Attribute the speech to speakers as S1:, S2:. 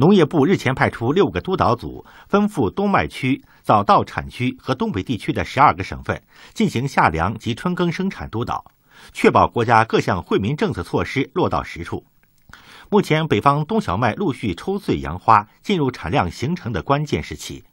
S1: 农业部日前派出六个督导组，分赴冬麦区、早稻产区和东北地区的十二个省份，进行夏粮及春耕生产督导，确保国家各项惠民政策措施落到实处。目前，北方冬小麦陆续抽穗扬花，进入产量形成的关键时期。